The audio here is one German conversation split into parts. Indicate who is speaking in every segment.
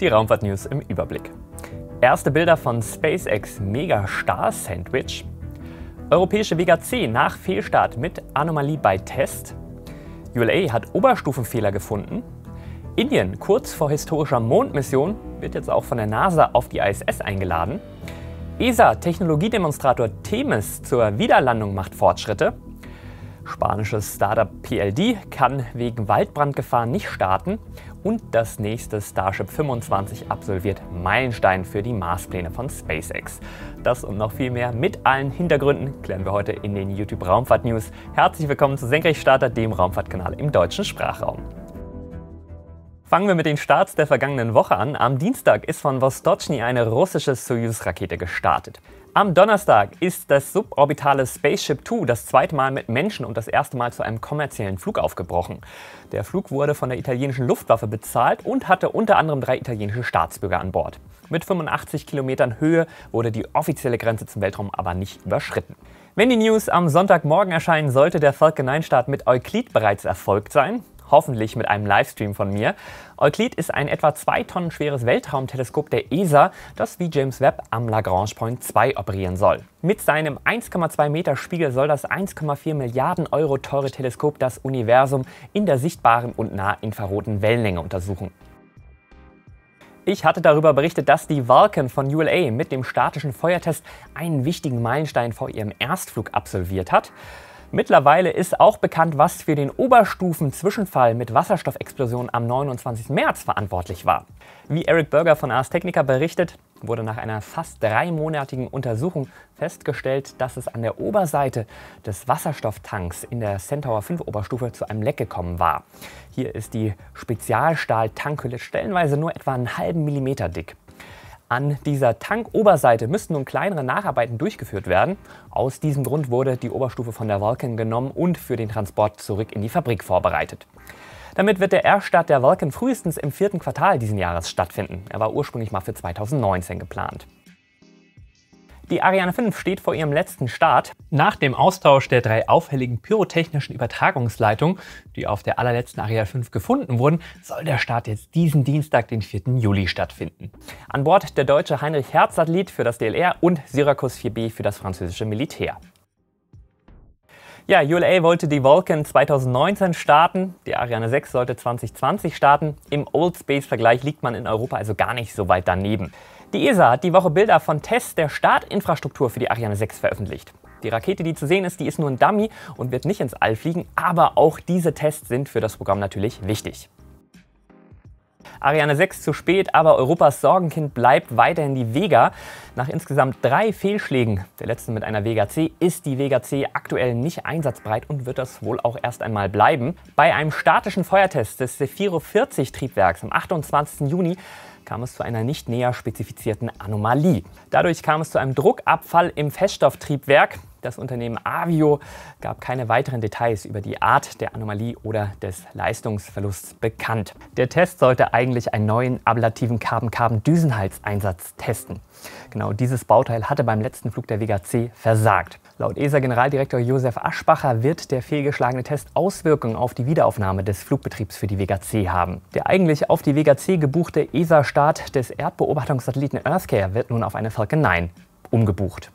Speaker 1: Die Raumfahrt-News im Überblick. Erste Bilder von SpaceX Mega Star Sandwich. Europäische Vega C nach Fehlstart mit Anomalie bei Test. ULA hat Oberstufenfehler gefunden. Indien kurz vor historischer Mondmission wird jetzt auch von der NASA auf die ISS eingeladen. ESA Technologiedemonstrator Themis zur Wiederlandung macht Fortschritte. Spanisches Startup PLD kann wegen Waldbrandgefahr nicht starten und das nächste Starship 25 absolviert Meilenstein für die Marspläne von SpaceX. Das und noch viel mehr mit allen Hintergründen klären wir heute in den YouTube Raumfahrt News. Herzlich willkommen zu Senkrechtstarter, dem Raumfahrtkanal im deutschen Sprachraum. Fangen wir mit den Starts der vergangenen Woche an. Am Dienstag ist von Vostochny eine russische Soyuz-Rakete gestartet. Am Donnerstag ist das suborbitale Spaceship Two das zweite Mal mit Menschen und das erste Mal zu einem kommerziellen Flug aufgebrochen. Der Flug wurde von der italienischen Luftwaffe bezahlt und hatte unter anderem drei italienische Staatsbürger an Bord. Mit 85 Kilometern Höhe wurde die offizielle Grenze zum Weltraum aber nicht überschritten. Wenn die News am Sonntagmorgen erscheinen, sollte der Falcon 9-Start mit Euklid bereits erfolgt sein hoffentlich mit einem Livestream von mir. Euclid ist ein etwa 2 Tonnen schweres Weltraumteleskop der ESA, das wie James Webb am Lagrange Point 2 operieren soll. Mit seinem 1,2 Meter Spiegel soll das 1,4 Milliarden Euro teure Teleskop das Universum in der sichtbaren und nahinfraroten Wellenlänge untersuchen. Ich hatte darüber berichtet, dass die Vulcan von ULA mit dem statischen Feuertest einen wichtigen Meilenstein vor ihrem Erstflug absolviert hat. Mittlerweile ist auch bekannt, was für den Oberstufen-Zwischenfall mit Wasserstoffexplosion am 29. März verantwortlich war. Wie Eric Berger von Ars Technica berichtet, wurde nach einer fast dreimonatigen Untersuchung festgestellt, dass es an der Oberseite des Wasserstofftanks in der Centaur 5 Oberstufe zu einem Leck gekommen war. Hier ist die Spezialstahl-Tankhülle stellenweise nur etwa einen halben Millimeter dick. An dieser Tankoberseite müssten nun kleinere Nacharbeiten durchgeführt werden. Aus diesem Grund wurde die Oberstufe von der Vulcan genommen und für den Transport zurück in die Fabrik vorbereitet. Damit wird der Erststart der Vulcan frühestens im vierten Quartal diesen Jahres stattfinden. Er war ursprünglich mal für 2019 geplant. Die Ariane 5 steht vor ihrem letzten Start. Nach dem Austausch der drei auffälligen pyrotechnischen Übertragungsleitungen, die auf der allerletzten Ariane 5 gefunden wurden, soll der Start jetzt diesen Dienstag, den 4. Juli, stattfinden. An Bord der deutsche Heinrich-Herz-Satellit für das DLR und Syracuse 4B für das französische Militär. Ja, ULA wollte die Vulcan 2019 starten, die Ariane 6 sollte 2020 starten. Im Old Space-Vergleich liegt man in Europa also gar nicht so weit daneben. Die ESA hat die Woche Bilder von Tests der Startinfrastruktur für die Ariane 6 veröffentlicht. Die Rakete, die zu sehen ist, die ist nur ein Dummy und wird nicht ins All fliegen, aber auch diese Tests sind für das Programm natürlich wichtig. Ariane 6 zu spät, aber Europas Sorgenkind bleibt weiterhin die Vega. Nach insgesamt drei Fehlschlägen, der letzte mit einer Vega C, ist die Vega C aktuell nicht einsatzbereit und wird das wohl auch erst einmal bleiben. Bei einem statischen Feuertest des Sephiro 40 Triebwerks am 28. Juni kam es zu einer nicht näher spezifizierten Anomalie. Dadurch kam es zu einem Druckabfall im Feststofftriebwerk. Das Unternehmen Avio gab keine weiteren Details über die Art der Anomalie oder des Leistungsverlusts bekannt. Der Test sollte eigentlich einen neuen ablativen Carbon-Carbon-Düsenhals-Einsatz testen. Genau dieses Bauteil hatte beim letzten Flug der Vega C versagt. Laut ESA-Generaldirektor Josef Aschbacher wird der fehlgeschlagene Test Auswirkungen auf die Wiederaufnahme des Flugbetriebs für die Vega C haben. Der eigentlich auf die Vega C gebuchte ESA-Start des Erdbeobachtungssatelliten EarthCare wird nun auf eine Falcon 9 umgebucht.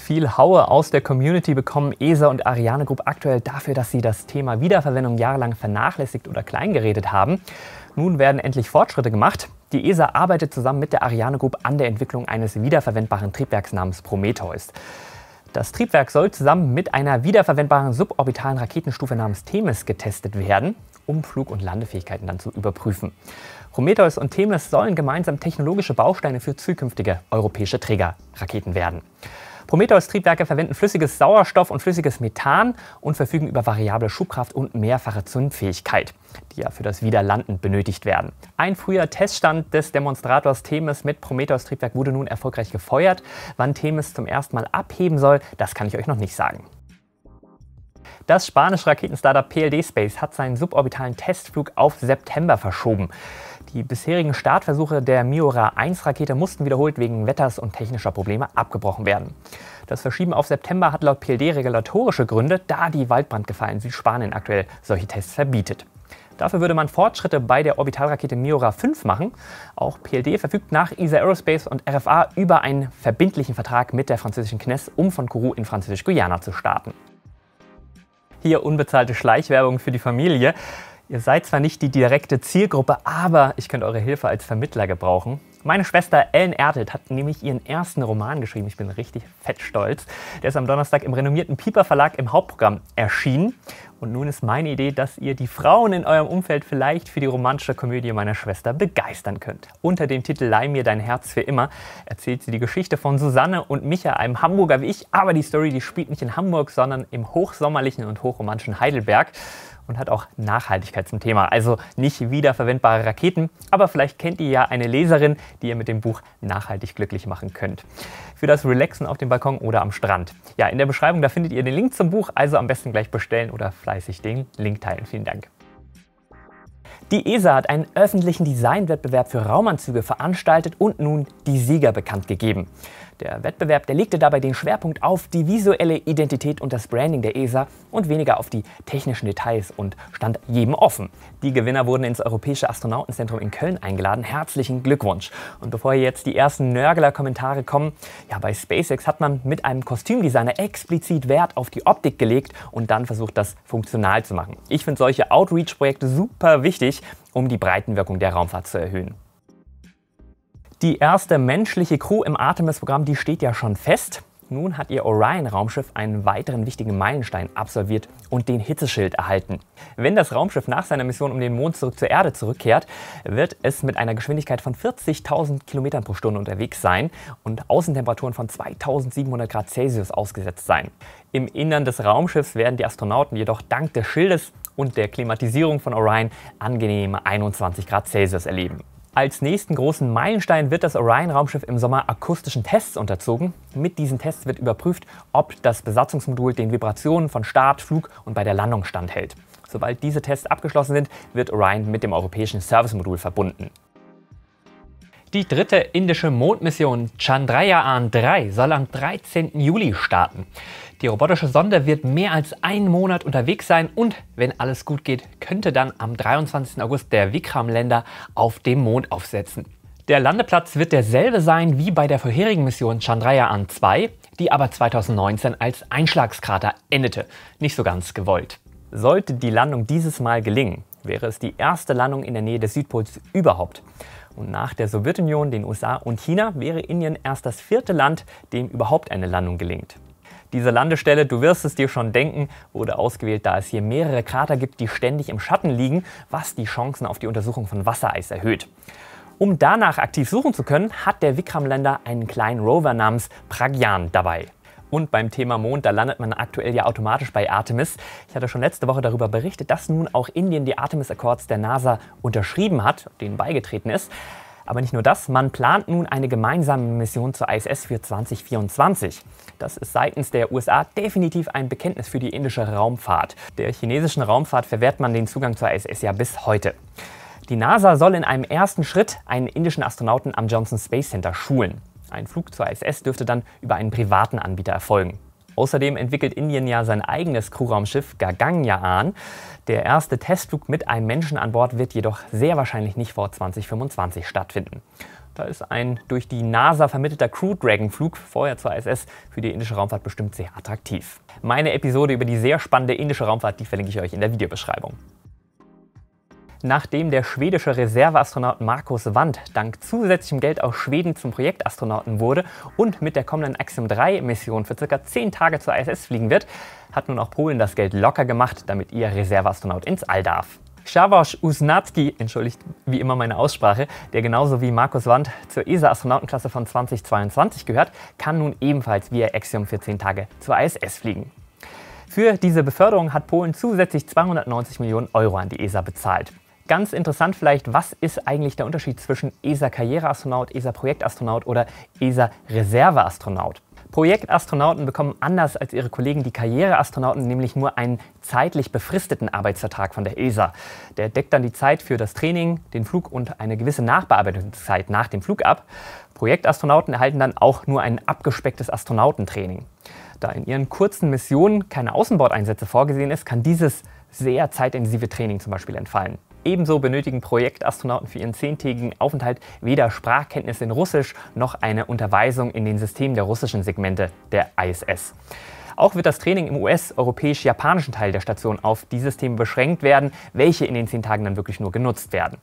Speaker 1: Viel Haue aus der Community bekommen ESA und Ariane Group aktuell dafür, dass sie das Thema Wiederverwendung jahrelang vernachlässigt oder kleingeredet haben. Nun werden endlich Fortschritte gemacht. Die ESA arbeitet zusammen mit der Ariane Group an der Entwicklung eines wiederverwendbaren Triebwerks namens Prometheus. Das Triebwerk soll zusammen mit einer wiederverwendbaren suborbitalen Raketenstufe namens Themis getestet werden, um Flug- und Landefähigkeiten dann zu überprüfen. Prometheus und Themis sollen gemeinsam technologische Bausteine für zukünftige europäische Trägerraketen werden. Prometheus-Triebwerke verwenden flüssiges Sauerstoff und flüssiges Methan und verfügen über variable Schubkraft und mehrfache Zündfähigkeit, die ja für das Wiederlanden benötigt werden. Ein früher Teststand des Demonstrators Themis mit Prometheus-Triebwerk wurde nun erfolgreich gefeuert. Wann Themis zum ersten Mal abheben soll, das kann ich euch noch nicht sagen. Das spanische Raketenstartup PLD Space hat seinen suborbitalen Testflug auf September verschoben. Die bisherigen Startversuche der Miura 1-Rakete mussten wiederholt wegen Wetters und technischer Probleme abgebrochen werden. Das Verschieben auf September hat laut PLD regulatorische Gründe, da die Waldbrandgefahr in Südspanien aktuell solche Tests verbietet. Dafür würde man Fortschritte bei der Orbitalrakete Miura 5 machen. Auch PLD verfügt nach ESA Aerospace und RFA über einen verbindlichen Vertrag mit der französischen CNES, um von Kourou in Französisch-Guyana zu starten. Hier unbezahlte Schleichwerbung für die Familie. Ihr seid zwar nicht die direkte Zielgruppe, aber ich könnte eure Hilfe als Vermittler gebrauchen. Meine Schwester Ellen Ertelt hat nämlich ihren ersten Roman geschrieben. Ich bin richtig fett stolz. Der ist am Donnerstag im renommierten Pieper Verlag im Hauptprogramm erschienen. Und nun ist meine Idee, dass ihr die Frauen in eurem Umfeld vielleicht für die romantische Komödie meiner Schwester begeistern könnt. Unter dem Titel Leih mir dein Herz für immer erzählt sie die Geschichte von Susanne und Micha, einem Hamburger wie ich. Aber die Story, die spielt nicht in Hamburg, sondern im hochsommerlichen und hochromantischen Heidelberg und hat auch Nachhaltigkeit zum Thema. Also nicht wiederverwendbare Raketen, aber vielleicht kennt ihr ja eine Leserin, die ihr mit dem Buch nachhaltig glücklich machen könnt. Für das Relaxen auf dem Balkon oder am Strand. Ja, in der Beschreibung, da findet ihr den Link zum Buch, also am besten gleich bestellen oder fleißig den Link teilen. Vielen Dank. Die ESA hat einen öffentlichen Designwettbewerb für Raumanzüge veranstaltet und nun die Sieger bekannt gegeben. Der Wettbewerb, der legte dabei den Schwerpunkt auf die visuelle Identität und das Branding der ESA und weniger auf die technischen Details und stand jedem offen. Die Gewinner wurden ins Europäische Astronautenzentrum in Köln eingeladen. Herzlichen Glückwunsch. Und bevor jetzt die ersten Nörgler-Kommentare kommen, ja, bei SpaceX hat man mit einem Kostümdesigner explizit Wert auf die Optik gelegt und dann versucht, das funktional zu machen. Ich finde solche Outreach-Projekte super wichtig, um die Breitenwirkung der Raumfahrt zu erhöhen. Die erste menschliche Crew im Artemis-Programm, die steht ja schon fest. Nun hat ihr Orion-Raumschiff einen weiteren wichtigen Meilenstein absolviert und den Hitzeschild erhalten. Wenn das Raumschiff nach seiner Mission um den Mond zurück zur Erde zurückkehrt, wird es mit einer Geschwindigkeit von 40.000 Kilometern pro Stunde unterwegs sein und Außentemperaturen von 2.700 Grad Celsius ausgesetzt sein. Im Innern des Raumschiffs werden die Astronauten jedoch dank des Schildes und der Klimatisierung von Orion angenehme 21 Grad Celsius erleben. Als nächsten großen Meilenstein wird das Orion-Raumschiff im Sommer akustischen Tests unterzogen. Mit diesen Tests wird überprüft, ob das Besatzungsmodul den Vibrationen von Start, Flug und bei der Landung standhält. Sobald diese Tests abgeschlossen sind, wird Orion mit dem europäischen Servicemodul verbunden. Die dritte indische Mondmission Chandrayaan 3 soll am 13. Juli starten. Die robotische Sonde wird mehr als einen Monat unterwegs sein und, wenn alles gut geht, könnte dann am 23. August der Vikram-Länder auf dem Mond aufsetzen. Der Landeplatz wird derselbe sein wie bei der vorherigen Mission Chandrayaan 2, die aber 2019 als Einschlagskrater endete. Nicht so ganz gewollt. Sollte die Landung dieses Mal gelingen, wäre es die erste Landung in der Nähe des Südpols überhaupt. Und nach der Sowjetunion, den USA und China wäre Indien erst das vierte Land, dem überhaupt eine Landung gelingt. Diese Landestelle, du wirst es dir schon denken, wurde ausgewählt, da es hier mehrere Krater gibt, die ständig im Schatten liegen, was die Chancen auf die Untersuchung von Wassereis erhöht. Um danach aktiv suchen zu können, hat der Vikram-Länder einen kleinen Rover namens Pragyan dabei. Und beim Thema Mond, da landet man aktuell ja automatisch bei Artemis. Ich hatte schon letzte Woche darüber berichtet, dass nun auch Indien die Artemis Accords der NASA unterschrieben hat, denen beigetreten ist. Aber nicht nur das, man plant nun eine gemeinsame Mission zur ISS für 2024. Das ist seitens der USA definitiv ein Bekenntnis für die indische Raumfahrt. Der chinesischen Raumfahrt verwehrt man den Zugang zur ISS ja bis heute. Die NASA soll in einem ersten Schritt einen indischen Astronauten am Johnson Space Center schulen. Ein Flug zur ISS dürfte dann über einen privaten Anbieter erfolgen. Außerdem entwickelt Indien ja sein eigenes Crewraumschiff Gaganyaan. Der erste Testflug mit einem Menschen an Bord wird jedoch sehr wahrscheinlich nicht vor 2025 stattfinden. Da ist ein durch die NASA vermittelter Crew Dragon Flug vorher zur ISS für die indische Raumfahrt bestimmt sehr attraktiv. Meine Episode über die sehr spannende indische Raumfahrt, die verlinke ich euch in der Videobeschreibung. Nachdem der schwedische Reserveastronaut Markus Wand dank zusätzlichem Geld aus Schweden zum Projektastronauten wurde und mit der kommenden Axiom 3-Mission für ca. 10 Tage zur ISS fliegen wird, hat nun auch Polen das Geld locker gemacht, damit ihr Reserveastronaut ins All darf. Szavos Usnatski, entschuldigt wie immer meine Aussprache, der genauso wie Markus Wand zur ESA-Astronautenklasse von 2022 gehört, kann nun ebenfalls via Axiom für 10 Tage zur ISS fliegen. Für diese Beförderung hat Polen zusätzlich 290 Millionen Euro an die ESA bezahlt. Ganz interessant vielleicht, was ist eigentlich der Unterschied zwischen ESA-Karriereastronaut, ESA-Projektastronaut oder ESA-Reserveastronaut? Projektastronauten bekommen anders als ihre Kollegen die Karriereastronauten nämlich nur einen zeitlich befristeten Arbeitsvertrag von der ESA. Der deckt dann die Zeit für das Training, den Flug und eine gewisse Nachbearbeitungszeit nach dem Flug ab. Projektastronauten erhalten dann auch nur ein abgespecktes Astronautentraining. Da in ihren kurzen Missionen keine Außenbordeinsätze vorgesehen ist, kann dieses sehr zeitintensive Training zum Beispiel entfallen. Ebenso benötigen Projektastronauten für ihren zehntägigen Aufenthalt weder Sprachkenntnisse in Russisch noch eine Unterweisung in den Systemen der russischen Segmente der ISS. Auch wird das Training im US-europäisch-japanischen Teil der Station auf die Systeme beschränkt werden, welche in den zehn Tagen dann wirklich nur genutzt werden.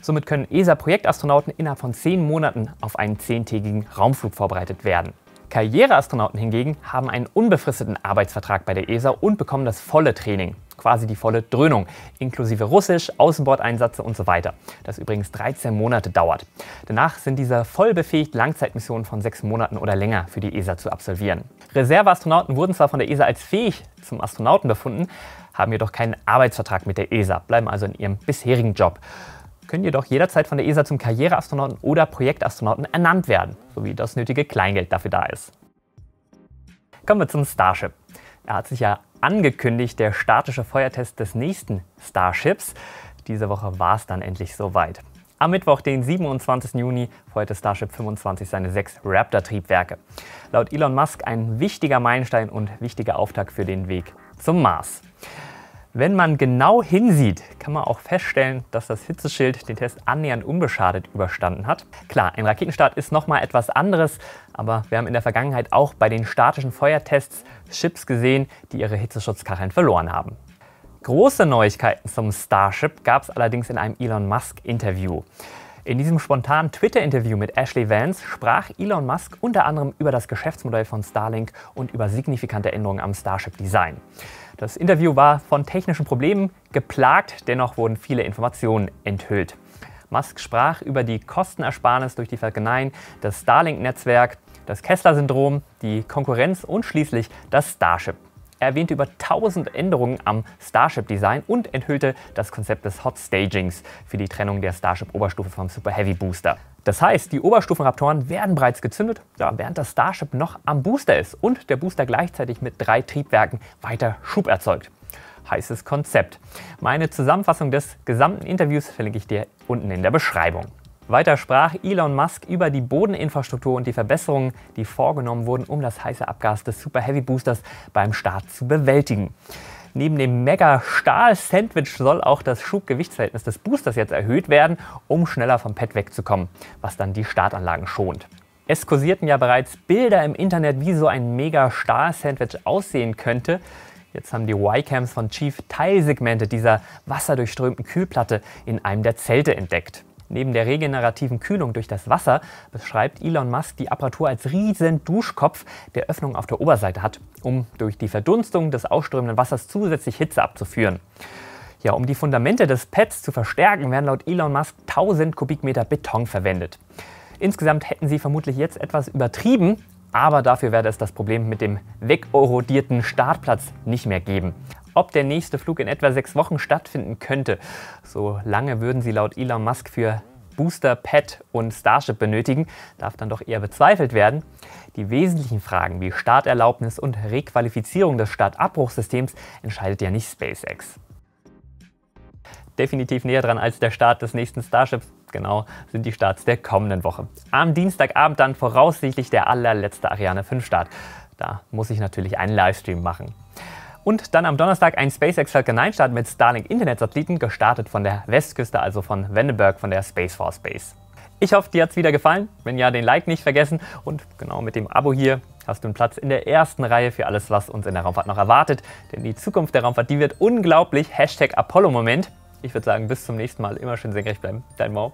Speaker 1: Somit können ESA-Projektastronauten innerhalb von zehn Monaten auf einen zehntägigen Raumflug vorbereitet werden. Karriereastronauten hingegen haben einen unbefristeten Arbeitsvertrag bei der ESA und bekommen das volle Training, quasi die volle Dröhnung, inklusive Russisch, Außenbordeinsätze und so weiter, das übrigens 13 Monate dauert. Danach sind diese vollbefähigt Langzeitmissionen von sechs Monaten oder länger für die ESA zu absolvieren. Reserveastronauten wurden zwar von der ESA als fähig zum Astronauten befunden, haben jedoch keinen Arbeitsvertrag mit der ESA, bleiben also in ihrem bisherigen Job können jedoch jederzeit von der ESA zum Karriereastronauten oder Projektastronauten ernannt werden, sowie das nötige Kleingeld dafür da ist. Kommen wir zum Starship. Er hat sich ja angekündigt, der statische Feuertest des nächsten Starships. Diese Woche war es dann endlich soweit. Am Mittwoch, den 27. Juni, feuerte Starship 25 seine sechs Raptor-Triebwerke. Laut Elon Musk ein wichtiger Meilenstein und wichtiger Auftakt für den Weg zum Mars. Wenn man genau hinsieht, kann man auch feststellen, dass das Hitzeschild den Test annähernd unbeschadet überstanden hat. Klar, ein Raketenstart ist nochmal etwas anderes, aber wir haben in der Vergangenheit auch bei den statischen Feuertests Chips gesehen, die ihre Hitzeschutzkacheln verloren haben. Große Neuigkeiten zum Starship gab es allerdings in einem Elon Musk-Interview. In diesem spontanen Twitter-Interview mit Ashley Vance sprach Elon Musk unter anderem über das Geschäftsmodell von Starlink und über signifikante Änderungen am Starship-Design. Das Interview war von technischen Problemen geplagt, dennoch wurden viele Informationen enthüllt. Musk sprach über die Kostenersparnis durch die Falcon 9, das Starlink-Netzwerk, das Kessler-Syndrom, die Konkurrenz und schließlich das Starship. Er erwähnte über 1000 Änderungen am Starship-Design und enthüllte das Konzept des Hot Stagings für die Trennung der Starship-Oberstufe vom Super Heavy Booster. Das heißt, die Oberstufenraptoren werden bereits gezündet, während das Starship noch am Booster ist und der Booster gleichzeitig mit drei Triebwerken weiter Schub erzeugt. Heißes Konzept. Meine Zusammenfassung des gesamten Interviews verlinke ich dir unten in der Beschreibung. Weiter sprach Elon Musk über die Bodeninfrastruktur und die Verbesserungen, die vorgenommen wurden, um das heiße Abgas des Super Heavy Boosters beim Start zu bewältigen. Neben dem Mega-Stahl-Sandwich soll auch das Schubgewichtsverhältnis des Boosters jetzt erhöht werden, um schneller vom Pad wegzukommen, was dann die Startanlagen schont. Es kursierten ja bereits Bilder im Internet, wie so ein Mega-Stahl-Sandwich aussehen könnte. Jetzt haben die Y-Cams von Chief Teilsegmente dieser wasserdurchströmten Kühlplatte in einem der Zelte entdeckt. Neben der regenerativen Kühlung durch das Wasser beschreibt Elon Musk die Apparatur als riesen Duschkopf, der Öffnung auf der Oberseite hat, um durch die Verdunstung des ausströmenden Wassers zusätzlich Hitze abzuführen. Ja, um die Fundamente des Pads zu verstärken, werden laut Elon Musk 1000 Kubikmeter Beton verwendet. Insgesamt hätten sie vermutlich jetzt etwas übertrieben, aber dafür werde es das Problem mit dem wegorodierten Startplatz nicht mehr geben. Ob der nächste Flug in etwa sechs Wochen stattfinden könnte, so lange würden sie laut Elon Musk für Booster, Pad und Starship benötigen, darf dann doch eher bezweifelt werden. Die wesentlichen Fragen wie Starterlaubnis und Requalifizierung des Startabbruchsystems entscheidet ja nicht SpaceX. Definitiv näher dran als der Start des nächsten Starships genau, sind die Starts der kommenden Woche. Am Dienstagabend dann voraussichtlich der allerletzte Ariane 5 Start. Da muss ich natürlich einen Livestream machen. Und dann am Donnerstag ein SpaceX Falcon 9 Start mit Starlink Internetsatelliten, gestartet von der Westküste, also von Vandenberg von der Space Force Base. Ich hoffe, dir hat es wieder gefallen. Wenn ja, den Like nicht vergessen und genau mit dem Abo hier hast du einen Platz in der ersten Reihe für alles, was uns in der Raumfahrt noch erwartet. Denn die Zukunft der Raumfahrt, die wird unglaublich. Hashtag Apollo-Moment. Ich würde sagen, bis zum nächsten Mal. Immer schön senkrecht bleiben. Dein Mau.